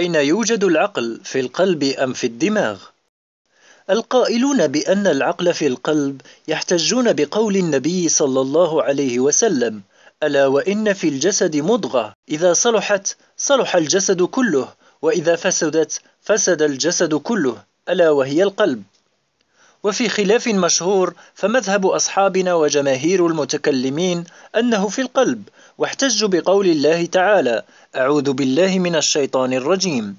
أين يوجد العقل في القلب أم في الدماغ؟ القائلون بأن العقل في القلب يحتجون بقول النبي صلى الله عليه وسلم: ألا وإن في الجسد مضغة إذا صلحت صلح الجسد كله وإذا فسدت فسد الجسد كله ألا وهي القلب. وفي خلاف مشهور فمذهب أصحابنا وجماهير المتكلمين أنه في القلب واحتجوا بقول الله تعالى أعوذ بالله من الشيطان الرجيم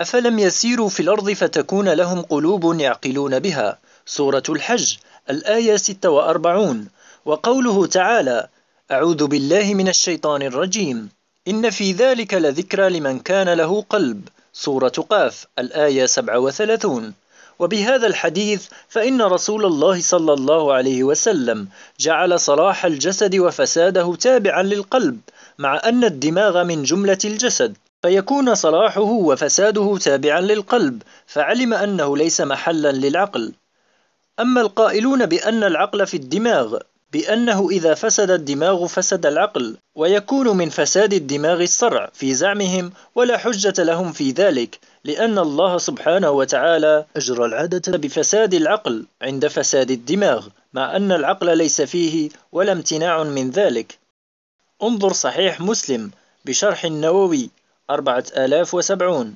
أفلم يسيروا في الأرض فتكون لهم قلوب يعقلون بها سورة الحج الآية 46 وقوله تعالى أعوذ بالله من الشيطان الرجيم إن في ذلك لذكرى لمن كان له قلب سورة قاف الآية 37 وبهذا الحديث فإن رسول الله صلى الله عليه وسلم جعل صلاح الجسد وفساده تابعا للقلب مع أن الدماغ من جملة الجسد فيكون صلاحه وفساده تابعا للقلب فعلم أنه ليس محلا للعقل أما القائلون بأن العقل في الدماغ بأنه إذا فسد الدماغ فسد العقل ويكون من فساد الدماغ الصرع في زعمهم ولا حجة لهم في ذلك لأن الله سبحانه وتعالى أجرى العادة بفساد العقل عند فساد الدماغ مع أن العقل ليس فيه ولا امتناع من ذلك انظر صحيح مسلم بشرح النووي 4070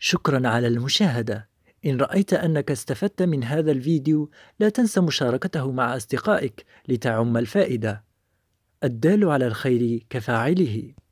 شكرا على المشاهدة إن رأيت أنك استفدت من هذا الفيديو لا تنسى مشاركته مع أصدقائك لتعم الفائدة الدال على الخير كفاعله